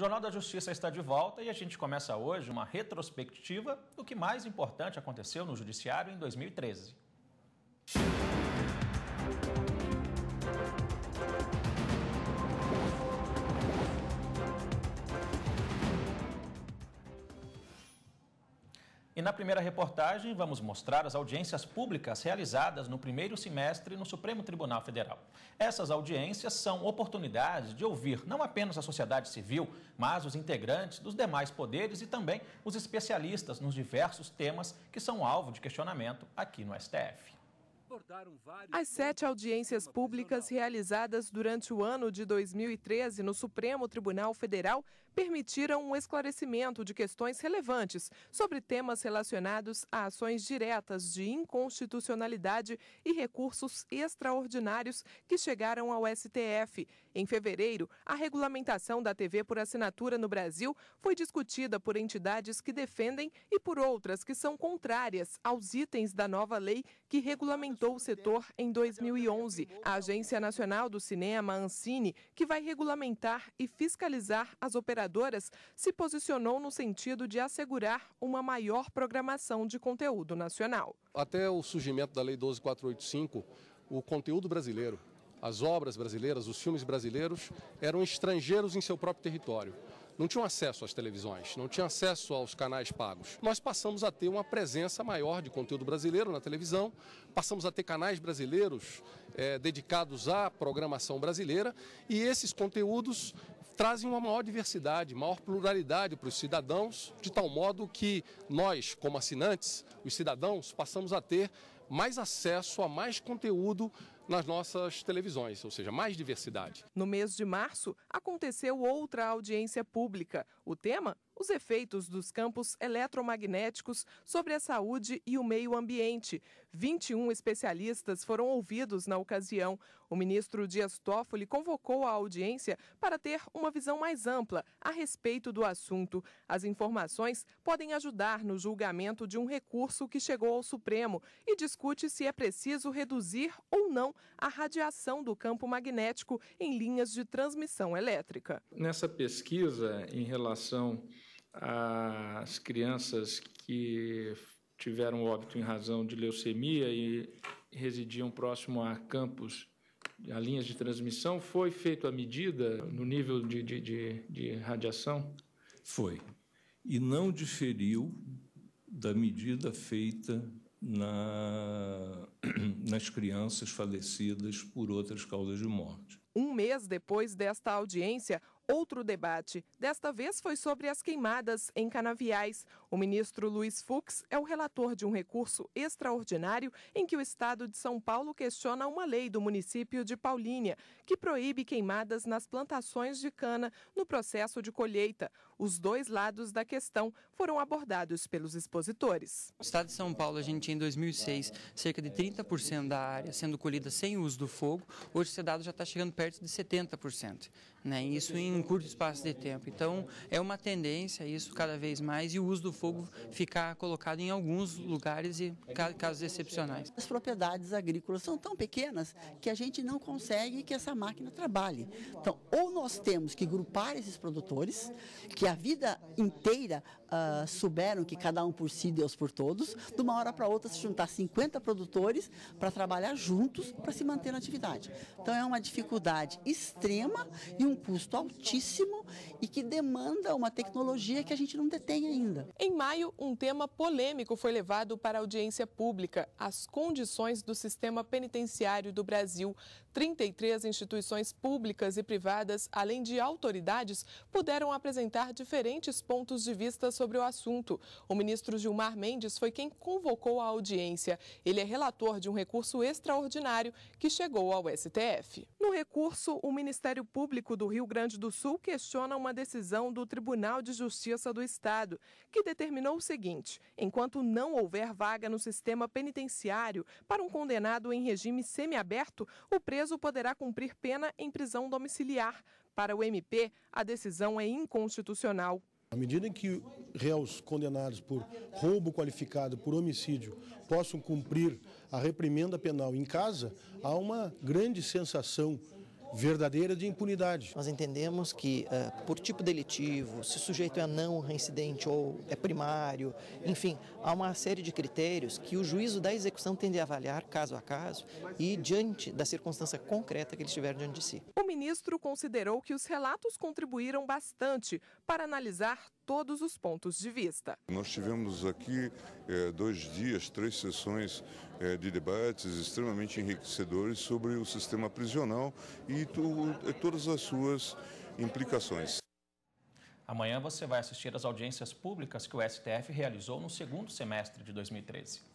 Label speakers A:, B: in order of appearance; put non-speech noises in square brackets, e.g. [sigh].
A: Jornal da Justiça está de volta e a gente começa hoje uma retrospectiva do que mais importante aconteceu no Judiciário em 2013. E na primeira reportagem, vamos mostrar as audiências públicas realizadas no primeiro semestre no Supremo Tribunal Federal. Essas audiências são oportunidades de ouvir não apenas a sociedade civil, mas os integrantes dos demais poderes e também os especialistas nos diversos temas que são alvo de questionamento aqui no STF.
B: As sete audiências públicas realizadas durante o ano de 2013 no Supremo Tribunal Federal permitiram um esclarecimento de questões relevantes sobre temas relacionados a ações diretas de inconstitucionalidade e recursos extraordinários que chegaram ao STF em fevereiro, a regulamentação da TV por assinatura no Brasil foi discutida por entidades que defendem e por outras que são contrárias aos itens da nova lei que regulamentou o setor em 2011. A Agência Nacional do Cinema, Ancine, que vai regulamentar e fiscalizar as operadoras, se posicionou no sentido de assegurar uma maior programação de conteúdo nacional. Até o surgimento da Lei 12485, o conteúdo brasileiro as obras brasileiras, os filmes brasileiros, eram estrangeiros em seu próprio território. Não tinham acesso às televisões, não tinham acesso aos canais pagos. Nós passamos a ter uma presença maior de conteúdo brasileiro na televisão, passamos a ter canais brasileiros é, dedicados à programação brasileira e esses conteúdos trazem uma maior diversidade, maior pluralidade para os cidadãos, de tal modo que nós, como assinantes, os cidadãos, passamos a ter mais acesso a mais conteúdo nas nossas televisões, ou seja, mais diversidade. No mês de março, aconteceu outra audiência pública. O tema os efeitos dos campos eletromagnéticos sobre a saúde e o meio ambiente. 21 especialistas foram ouvidos na ocasião. O ministro Dias Toffoli convocou a audiência para ter uma visão mais ampla a respeito do assunto. As informações podem ajudar no julgamento de um recurso que chegou ao Supremo e discute se é preciso reduzir ou não a radiação do campo magnético em linhas de transmissão elétrica.
A: Nessa pesquisa em relação às crianças que tiveram óbito em razão de leucemia e residiam próximo a campos a linhas de transmissão, foi feito a medida no nível de, de, de, de radiação? Foi. E não diferiu da medida feita na, [clears throat] nas crianças falecidas por outras causas de morte.
B: Um mês depois desta audiência, Outro debate, desta vez, foi sobre as queimadas em canaviais. O ministro Luiz Fux é o relator de um recurso extraordinário em que o Estado de São Paulo questiona uma lei do município de Paulínia que proíbe queimadas nas plantações de cana no processo de colheita. Os dois lados da questão foram abordados pelos expositores. No Estado de São Paulo, a gente em 2006, cerca de 30% da área sendo colhida sem uso do fogo. Hoje, esse dado já está chegando perto de 70% né? Isso em curto espaço de tempo. Então é uma tendência isso cada vez mais e o uso do fogo ficar colocado em alguns lugares e casos excepcionais. As propriedades agrícolas são tão pequenas que a gente não consegue que essa máquina trabalhe. Então ou nós temos que grupar esses produtores, que a vida inteira uh, souberam que cada um por si, Deus por todos, de uma hora para outra se juntar 50 produtores para trabalhar juntos para se manter na atividade. Então é uma dificuldade extrema e um custo altíssimo e que demanda uma tecnologia que a gente não detém ainda. Em maio, um tema polêmico foi levado para a audiência pública, as condições do sistema penitenciário do Brasil. 33 instituições públicas e privadas convidadas, além de autoridades, puderam apresentar diferentes pontos de vista sobre o assunto. O ministro Gilmar Mendes foi quem convocou a audiência. Ele é relator de um recurso extraordinário que chegou ao STF. No recurso, o Ministério Público do Rio Grande do Sul questiona uma decisão do Tribunal de Justiça do Estado, que determinou o seguinte: enquanto não houver vaga no sistema penitenciário para um condenado em regime semiaberto, o preso poderá cumprir pena em prisão domiciliar liminar. Para o MP, a decisão é inconstitucional. À medida em que
A: réus condenados por roubo qualificado, por homicídio, possam cumprir a reprimenda penal em casa, há uma grande sensação verdadeira de
B: impunidade. Nós entendemos que, uh, por tipo delitivo, se o sujeito é não reincidente ou é primário, enfim, há uma série de critérios que o juízo da execução tende a avaliar caso a caso e diante da circunstância concreta que ele estiver diante de si. O ministro considerou que os relatos contribuíram bastante para analisar todos os pontos de vista. Nós tivemos aqui eh, dois dias, três sessões eh, de debates extremamente enriquecedores sobre o sistema prisional e tu, eh, todas as suas implicações.
A: Amanhã você vai assistir às audiências públicas que o STF realizou no segundo semestre de 2013.